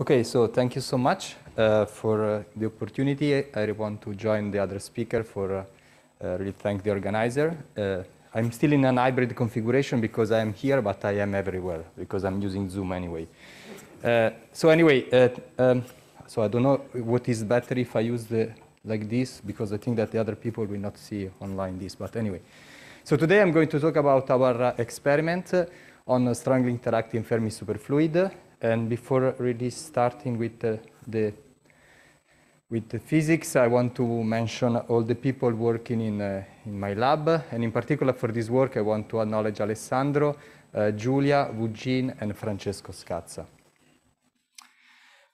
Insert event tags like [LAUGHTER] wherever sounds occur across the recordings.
Okay, so thank you so much uh, for uh, the opportunity. I want to join the other speaker for uh, uh really thank the organizer. Uh, I'm still in an hybrid configuration because I am here, but I am everywhere because I'm using Zoom anyway. Uh, so anyway, um, so I don't know what is better if I use the like this because I think that the other people will not see online this. But anyway, so today I'm going to talk about our experiment on strongly interacting Fermi superfluid. And before really starting with the, the with the physics, I want to mention all the people working in, uh, in my lab, and in particular for this work, I want to acknowledge Alessandro, uh, Giulia, Vugin, and Francesco Scazza.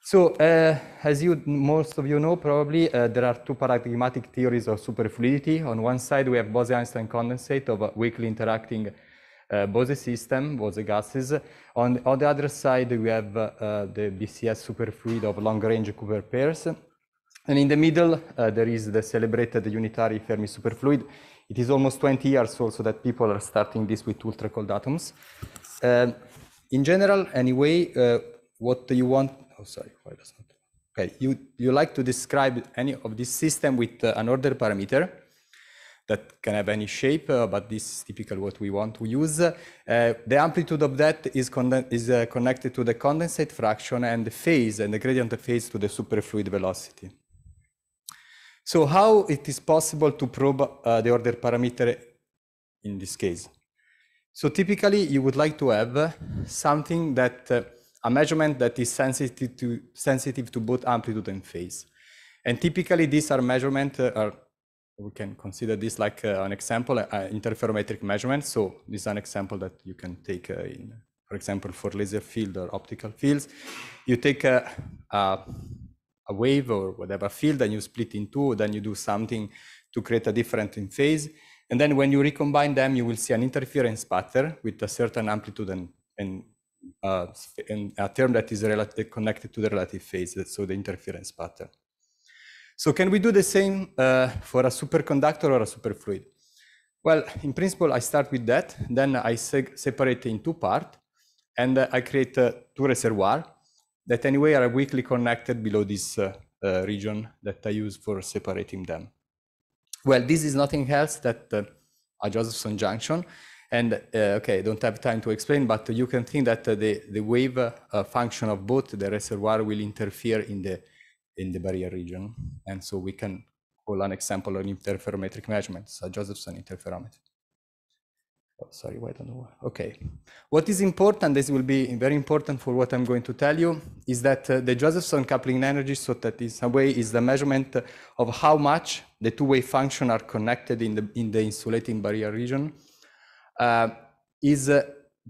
So, uh, as you, most of you know, probably uh, there are two paradigmatic theories of superfluidity. On one side, we have Bose-Einstein condensate of weakly interacting uh, Bose system, Bose gases. On, on the other side, we have uh, the BCS superfluid of long-range Cooper pairs. And in the middle, uh, there is the celebrated unitary Fermi superfluid. It is almost 20 years also that people are starting this with ultra-cold atoms. Uh, in general, anyway, what do you want? Oh, sorry, why does not? Okay, you, you like to describe any of this system with uh, an order parameter that can have any shape, uh, but this is typically what we want to use. Uh, the amplitude of that is, is uh, connected to the condensate fraction and the phase and the gradient of phase to the superfluid velocity. So how it is possible to probe uh, the order parameter in this case? So typically you would like to have something that uh, a measurement that is sensitive to sensitive to both amplitude and phase. And typically these are measurements are we can consider this like uh, an example, uh, uh, interferometric measurement. So this is an example that you can take uh, in, for example, for laser field or optical fields. You take a, a, a wave or whatever field and you split in two, then you do something to create a different in phase. And then when you recombine them, you will see an interference pattern with a certain amplitude and, and, uh, a term that is connected to the relative phase, so the interference pattern. So can we do the same uh, for a superconductor or a superfluid? Well, in principle, I start with that. Then I separate in two parts, and uh, I create uh, two reservoirs that anyway are weakly connected below this uh, uh, region that I use for separating them. Well, this is nothing else that uh, a Josephson junction. And uh, okay, I don't have time to explain, but you can think that the, the wave function of both the reservoir will interfere in the in the barrier region. And so we can call an example an interferometric measurement, a Josephson interferometer. Oh, sorry, why don't know Okay. What is important, this will be very important for what I'm going to tell you, is that uh, the Josephson coupling energy, so that is a way is the measurement of how much the two-way function are connected in the, in the insulating barrier region, uh, is uh,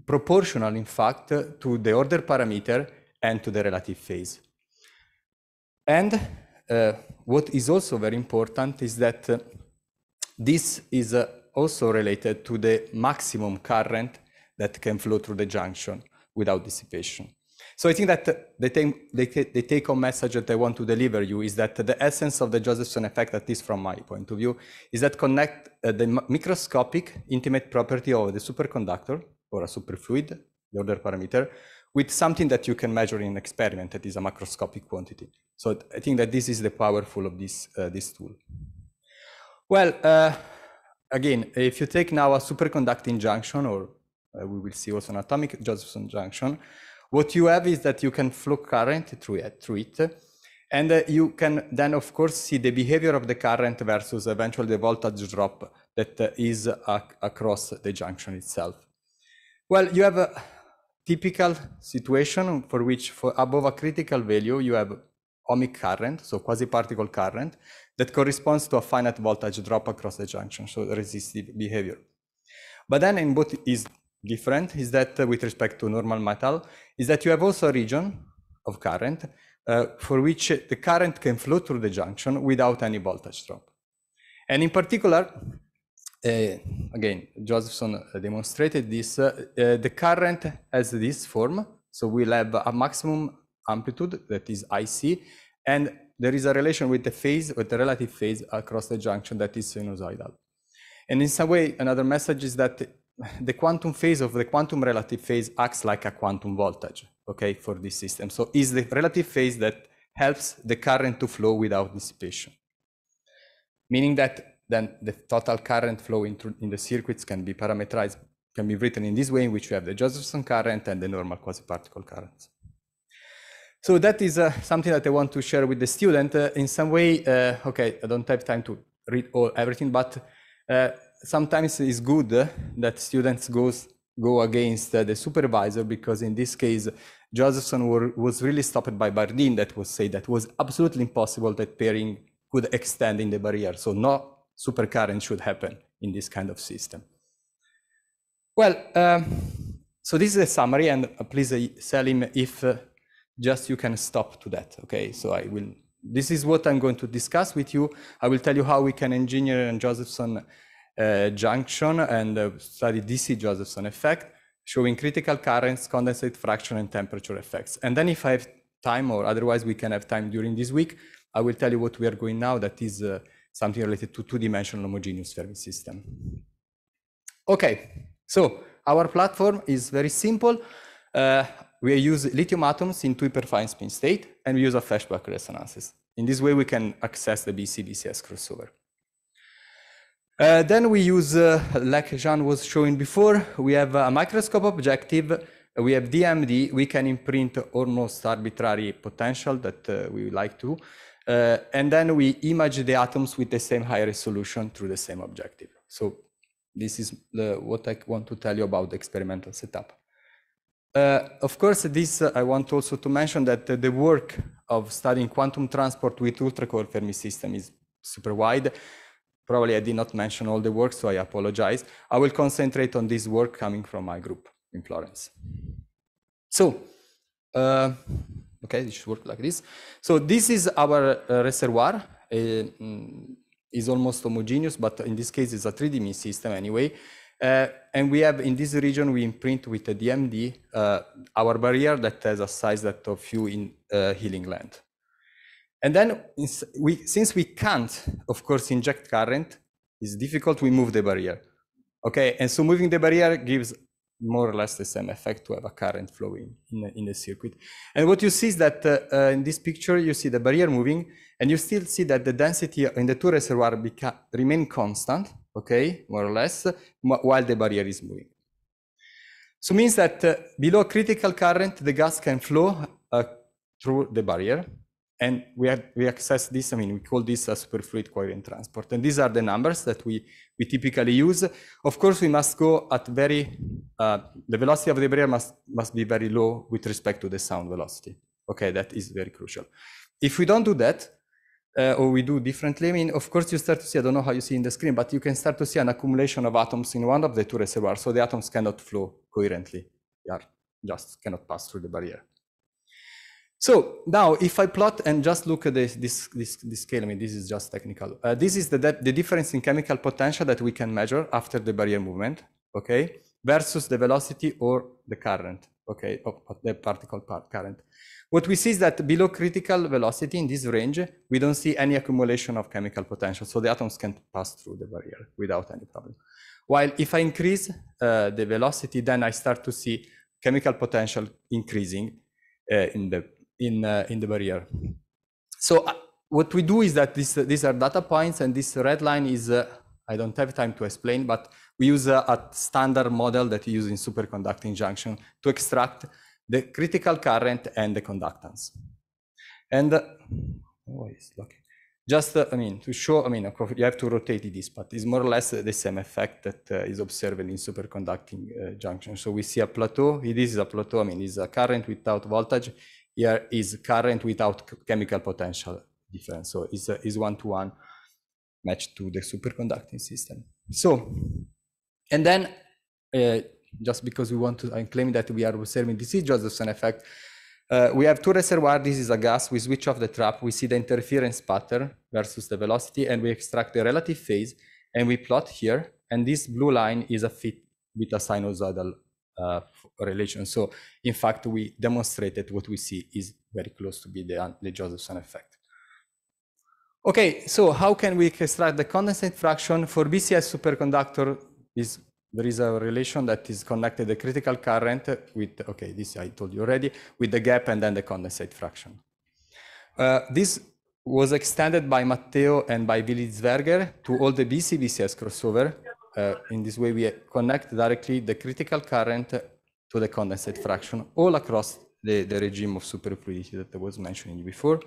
proportional, in fact, to the order parameter and to the relative phase. And uh, what is also very important is that uh, this is uh, also related to the maximum current that can flow through the junction without dissipation. So I think that the, the take-home message that I want to deliver you is that the essence of the Josephson effect, at least from my point of view, is that connect uh, the microscopic intimate property of the superconductor or a superfluid, the order parameter, with something that you can measure in an experiment that is a macroscopic quantity. So I think that this is the powerful of this, uh, this tool. Well, uh, again, if you take now a superconducting junction, or uh, we will see also an atomic Josephson junction, what you have is that you can flow current through it, through it and uh, you can then, of course, see the behavior of the current versus eventually the voltage drop that uh, is across the junction itself. Well, you have a, typical situation for which for above a critical value you have ohmic current, so quasi-particle current, that corresponds to a finite voltage drop across the junction, so resistive behavior. But then in both is different is that uh, with respect to normal metal is that you have also a region of current uh, for which the current can flow through the junction without any voltage drop. And in particular, Eh, again, Josephson demonstrated this. Eh, the current has this form. So we'll have a maximum amplitude that is IC, and there is a relation with the phase, with the relative phase across the junction that is sinusoidal. And in some way, another message is that the quantum phase of the quantum relative phase acts like a quantum voltage, okay, for this system. So is the relative phase that helps the current to flow without dissipation. Meaning that then the total current flow into in the circuits can be parameterized, can be written in this way, in which we have the Josephson current and the normal quasi-particle currents. So that is uh, something that I want to share with the student. Uh, in some way, uh, okay, I don't have time to read all everything, but uh, sometimes it's good that students goes go against uh, the supervisor because in this case, Josephson were, was really stopped by Bardeen that was say that was absolutely impossible that pairing could extend in the barrier. So no supercurrent should happen in this kind of system. Well, um, so this is a summary, and uh, please uh, Salim, if uh, just you can stop to that. Okay, so I will. This is what I'm going to discuss with you. I will tell you how we can engineer a Josephson uh, junction and uh, study DC Josephson effect, showing critical currents, condensate fraction, and temperature effects. And then, if I have time, or otherwise we can have time during this week, I will tell you what we are going now. That is. Uh, something related to two-dimensional homogeneous Fermi system. Okay, so our platform is very simple. Uh, we use lithium atoms in two hyperfine spin state, and we use a flashback resonances. In this way, we can access the BC-BCS crossover. Uh, then we use, uh, like Jean was showing before, we have a microscope objective, we have DMD, we can imprint almost arbitrary potential that uh, we like to, uh, and then we image the atoms with the same high resolution through the same objective. So this is the, what I want to tell you about the experimental setup. Uh, of course, this uh, I want also to mention that the work of studying quantum transport with ultracoil Fermi system is super wide. Probably I did not mention all the work, so I apologize. I will concentrate on this work coming from my group in Florence. So, uh, okay it should work like this so this is our uh, reservoir uh, mm, is almost homogeneous but in this case it's a 3d system anyway uh, and we have in this region, we imprint with a DMD uh, our barrier that has a size that of few in uh, healing land. And then we, since we can't, of course, inject current, it's difficult, we move the barrier. Okay, and so moving the barrier gives more or less the same effect to have a current flowing in the, in the circuit. And what you see is that uh, uh, in this picture, you see the barrier moving, and you still see that the density in the two reservoir remain constant, okay, more or less, while the barrier is moving. So means that uh, below critical current, the gas can flow uh, through the barrier, and we, we access this, I mean, we call this a superfluid coherent transport. And these are the numbers that we, we typically use. Of course, we must go at very, uh, the velocity of the barrier must, must be very low with respect to the sound velocity. Okay, that is very crucial. If we don't do that, uh, or we do differently, I mean, of course, you start to see, I don't know how you see in the screen, but you can start to see an accumulation of atoms in one of the two reservoirs. So the atoms cannot flow coherently. They are just cannot pass through the barrier. So now, if I plot and just look at this, this, this, this scale, I mean, this is just technical. Uh, this is the, the difference in chemical potential that we can measure after the barrier movement, okay, versus the velocity or the current, okay, of, of the particle part current. What we see is that below critical velocity in this range, we don't see any accumulation of chemical potential, so the atoms can pass through the barrier without any problem. While if I increase uh, the velocity, then I start to see chemical potential increasing uh, in the in uh, in the barrier. So uh, what we do is that this, uh, these are data points, and this red line is I don't have time to explain, but we use a, a, standard model that we use in superconducting junction to extract the critical current and the conductance. And uh, oh, it's lucky. Just, uh, I mean, to show, I mean, you have to rotate this, but it's more or less the same effect that uh, is observed in superconducting junction. So we see a plateau. This is a plateau. I mean, it's a current without voltage here is current without chemical potential difference. So it's, a, it's one to one matched to the superconducting system. So, and then uh, just because we want to claim that we are observing this is Josephson effect. Uh, we have two reservoirs. This is a gas. We switch off the trap. We see the interference pattern versus the velocity, and we extract the relative phase, and we plot here. And this blue line is a fit with a sinusoidal uh, relation. So in fact, we demonstrated what we see is very close to be the, uh, the Josephson effect. Okay, so how can we extract the condensate fraction? For BCS superconductor, is there is a relation that is connected the critical current with, okay, this I told you already, with the gap and then the condensate fraction. Uh, this was extended by Matteo and by Billy Zwerger to all the BC-BCS crossover uh, in this way we connect directly the critical current to the condensate fraction all across the, the regime of superfluidity that I was mentioning before.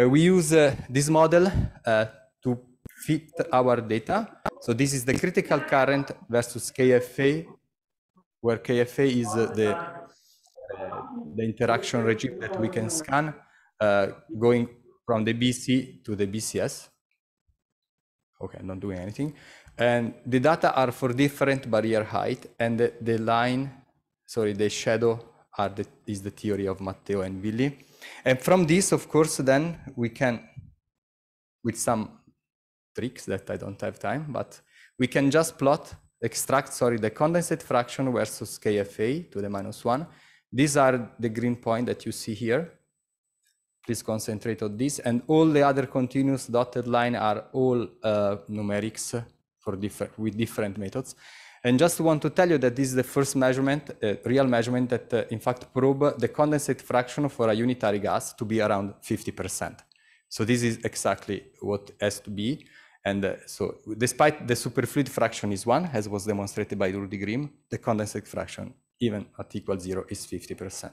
Uh, we use uh, this model uh, to fit our data. So this is the critical current versus KFA, where KFA is uh, the, uh, the interaction regime that we can scan going from the BC to the BCS. Okay, I'm not doing anything. And the data are for different barrier height and the, the line, sorry, the shadow are the, is the theory of Matteo and Willi. And from this, of course, then we can, with some tricks that I don't have time, but we can just plot, extract, sorry, the condensate fraction versus KFA to the minus one. These are the green point that you see here. Please concentrate on this. And all the other continuous dotted line are all uh, numerics for with different methods. And just want to tell you that this is the first measurement, uh, real measurement that uh, in fact probe the condensate fraction for a unitary gas to be around 50%. So this is exactly what has to be. And uh, so despite the superfluid fraction is one, as was demonstrated by Rudy Grimm, the condensate fraction, even at equal zero, is 50%.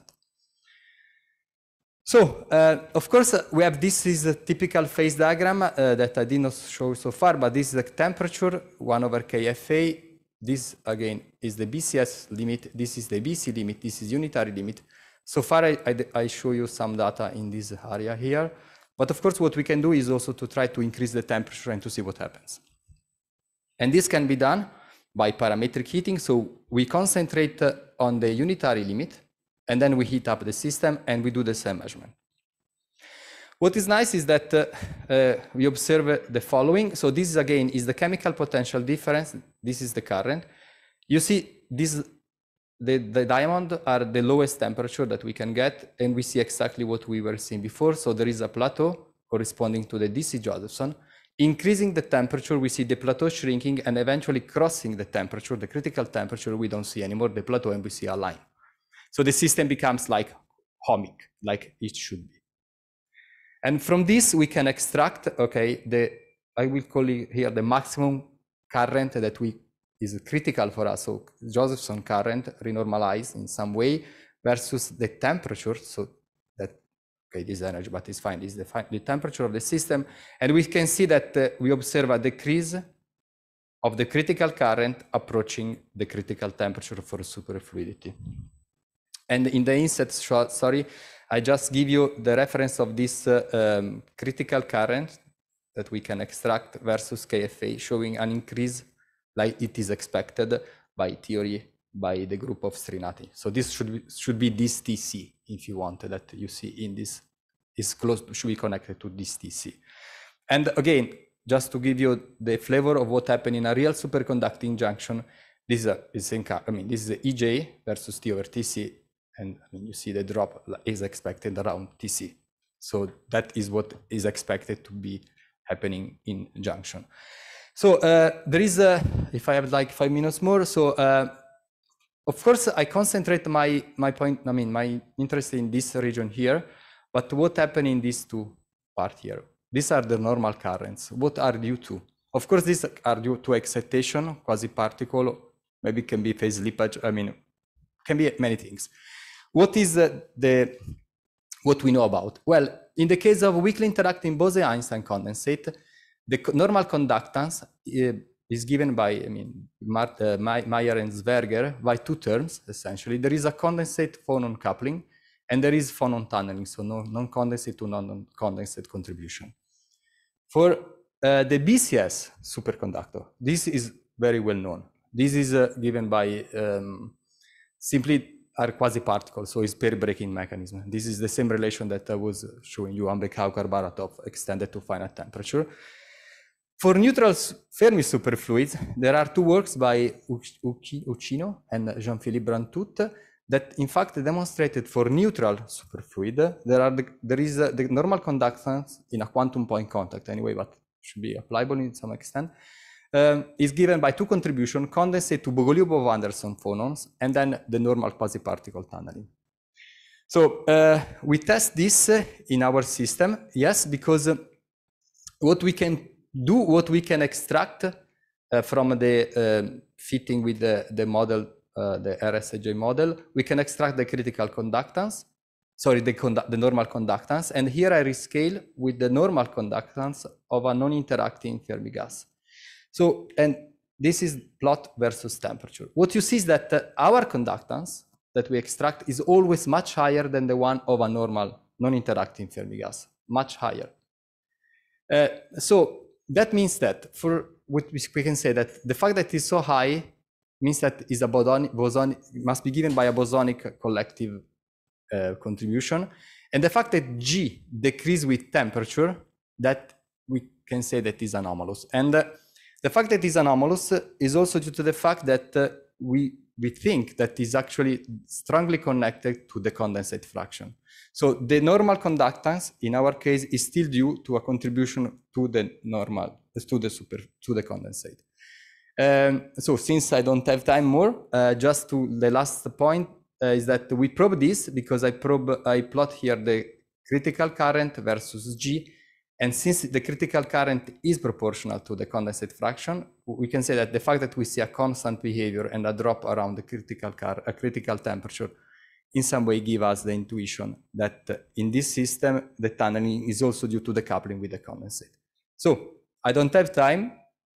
So, uh, of course, uh, we have this is a typical phase diagram uh, that I did not show so far, but this is the temperature, 1 over kFA. This, again, is the BCS limit. This is the BC limit. This is unitary limit. So far, I, I, I show you some data in this area here. But of course, what we can do is also to try to increase the temperature and to see what happens. And this can be done by parametric heating. So we concentrate uh, on the unitary limit and then we heat up the system and we do the same measurement. What is nice is that uh, uh, we observe uh, the following. So this is again is the chemical potential difference. This is the current. You see this, the, the diamond are the lowest temperature that we can get. And we see exactly what we were seeing before. So there is a plateau corresponding to the DC Josephson. Increasing the temperature, we see the plateau shrinking and eventually crossing the temperature, the critical temperature, we don't see anymore the plateau and we see a line. So the system becomes like homic, like it should be. And from this, we can extract, okay, the, I will call it here the maximum current that we is critical for us. So Josephson current renormalized in some way versus the temperature. So that, okay, this energy, but it's fine, is the, the temperature of the system. And we can see that uh, we observe a decrease of the critical current approaching the critical temperature for superfluidity. And in the inset sorry, I just give you the reference of this uh, um, critical current that we can extract versus KFA showing an increase like it is expected by theory by the group of Srinati. So this should be, should be this TC if you want that you see in this is close should be connected to this TC. And again, just to give you the flavor of what happened in a real superconducting junction, this is, a, is in, I mean, this is the EJ versus T over TC and I mean, you see the drop is expected around TC. So that is what is expected to be happening in junction. So uh, there is, a, if I have like five minutes more, so uh, of course I concentrate my, my point, I mean, my interest in this region here, but what happened in these two part here? These are the normal currents. What are due to? Of course, these are due to excitation, quasi-particle, maybe can be phase slippage, I mean, can be many things. What is the, the what we know about? Well, in the case of weakly interacting Bose-Einstein condensate, the normal conductance uh, is given by, I mean, Mart, uh, Meyer and Zwerger by two terms, essentially. There is a condensate phonon coupling, and there is phonon tunneling, so no, non-condensate to non-condensate contribution. For uh, the BCS superconductor, this is very well known. This is uh, given by um, simply are quasi-particles, so it's pair breaking mechanism. This is the same relation that I was showing you on the Kaukar-Baratov extended to finite temperature. For neutral Fermi superfluids, there are two works by Uccino and Jean-Philippe Brantut that in fact demonstrated for neutral superfluid, there, are the, there is the normal conductance in a quantum point contact anyway, but should be applicable in some extent um, is given by two contributions: condensate to bogoliubov anderson phonons and then the normal quasi-particle tunneling. So uh, we test this uh, in our system, yes, because uh, what we can do, what we can extract uh, from the um, fitting with the, the model, uh, the RSJ model, we can extract the critical conductance, sorry, the, condu the normal conductance, and here I rescale with the normal conductance of a non-interacting Fermi gas. So, and this is plot versus temperature. What you see is that uh, our conductance that we extract is always much higher than the one of a normal non-interacting Fermi gas, much higher. Uh, so that means that for what we can say that the fact that it's so high means that is a bosonic, bosonic must be given by a bosonic collective uh, contribution, and the fact that G decrease with temperature that we can say that is anomalous and. Uh, the fact that it's anomalous is also due to the fact that uh, we we think that is actually strongly connected to the condensate fraction. So the normal conductance in our case is still due to a contribution to the normal, to the super, to the condensate. Um, so since I don't have time more, uh, just to the last point uh, is that we probe this because I probe, I plot here the critical current versus G and since the critical current is proportional to the condensate fraction, we can say that the fact that we see a constant behavior and a drop around the critical, car a critical temperature in some way give us the intuition that uh, in this system, the tunneling is also due to the coupling with the condensate. So I don't have time,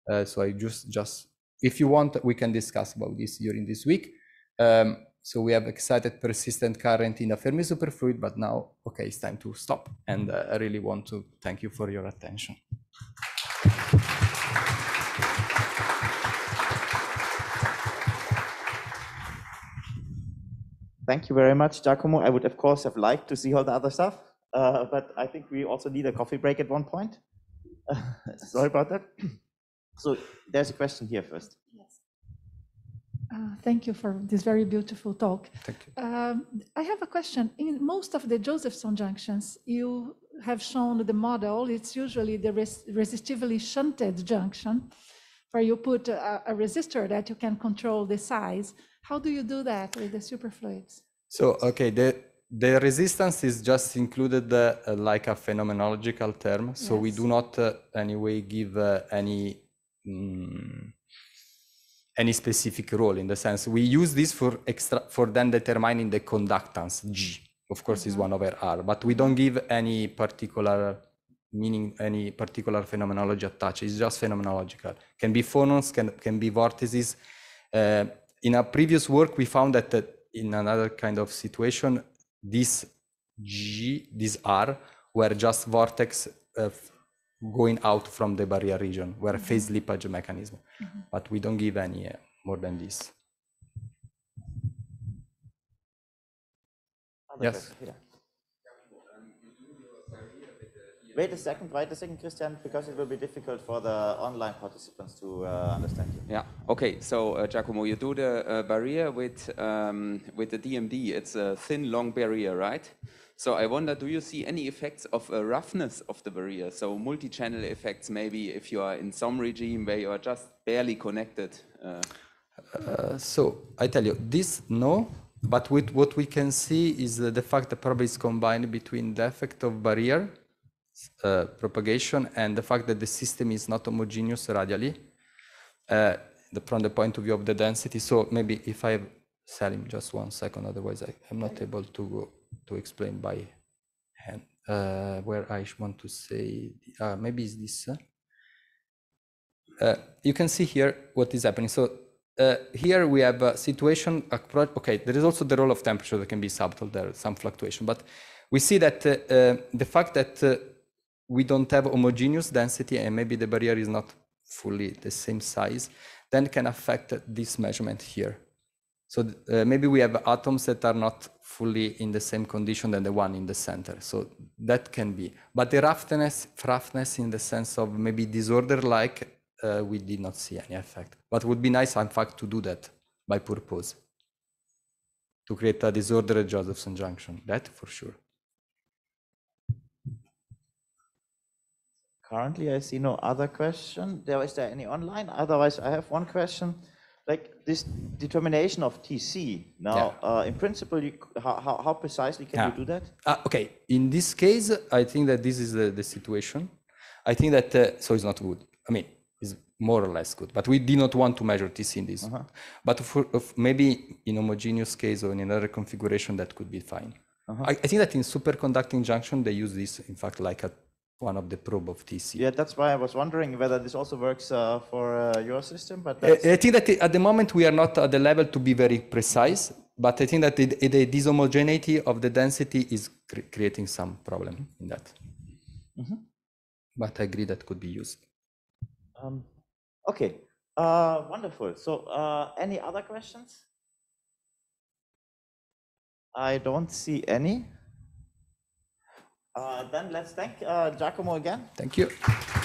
uh, so I just, just, if you want, we can discuss about this during this week. Um, so we have excited persistent current in a Fermi superfluid, but now, okay, it's time to stop. And uh, I really want to thank you for your attention. Thank you very much, Giacomo. I would, of course, have liked to see all the other stuff, uh, but I think we also need a coffee break at one point. [LAUGHS] Sorry about that. [CLEARS THROAT] So there's a question here first. Uh, thank you for this very beautiful talk. Thank you. Um, I have a question. In most of the Josephson junctions, you have shown the model. It's usually the res resistively shunted junction, where you put a, a, resistor that you can control the size. How do you do that with the superfluids? So, okay, the, the resistance is just included uh, like a phenomenological term. So yes. we do not uh, anyway give uh, any. Mm, any specific role in the sense we use this for extra for then determining the conductance G. Of course, is mm-hmm. one over R, but we don't give any particular meaning, any particular phenomenology attached. It's just phenomenological. Can be phonons, can can be vortices. Uh, in a previous work, we found that, that in another kind of situation, this G, this R, were just vortex uh, going out from the barrier region where mm-hmm. phase slippage mechanism. Mm-hmm. But we don't give any uh, more than this. Yes. Wait a second, wait a second, Christian, because it will be difficult for the online participants to uh, understand you. Yeah. Okay. So, uh, Giacomo, you do the uh, barrier with um, with the DMD. It's a thin, long barrier, right? So I wonder, do you see any effects of a uh, roughness of the barrier? So multi-channel effects, maybe if you are in some regime where you are just barely connected. Uh. Uh, so I tell you, this no, but with, what we can see is the, the fact that probably is combined between the effect of barrier uh, propagation and the fact that the system is not homogeneous radially uh, the, from the point of view of the density. So maybe if I have Salim just one second, otherwise I, I'm not able to go to explain by hand uh, where I want to say uh, maybe is this. Uh, uh, you can see here what is happening. So uh, here we have a situation. Okay, there is also the role of temperature that can be subtle. There is some fluctuation, but we see that uh, the fact that we don't have homogeneous density and maybe the barrier is not fully the same size, then can affect this measurement here. So uh, maybe we have atoms that are not fully in the same condition than the one in the center. So that can be. But the roughness, roughness in the sense of maybe disorder-like, uh, we did not see any effect. But would be nice, in fact, to do that by purpose, to create a disordered Josephson junction. That for sure. Currently, I see no other question. There is there any online? Otherwise, I have one question like this determination of TC. Now, yeah. uh, in principle, you, how, how precisely can yeah. you do that? Uh, okay, in this case, I think that this is the, the situation. I think that, uh, so it's not good. I mean, it's more or less good, but we did not want to measure TC in this. -huh. But for, maybe in homogeneous case or in another configuration, that could be fine. -huh. I, I, think that in superconducting junction, they use this, in fact, like a one of the probe of TC. Yeah, that's why I was wondering whether this also works uh, for uh, your system. But that's... I think that at the moment we are not at the level to be very precise, but I think that the, the dishomogeneity of the density is creating some problem in that. Mm -hmm. But I agree that could be used. Um, okay, uh, wonderful. So uh, any other questions? I don't see any. Uh, then let's thank uh, Giacomo again. Thank you.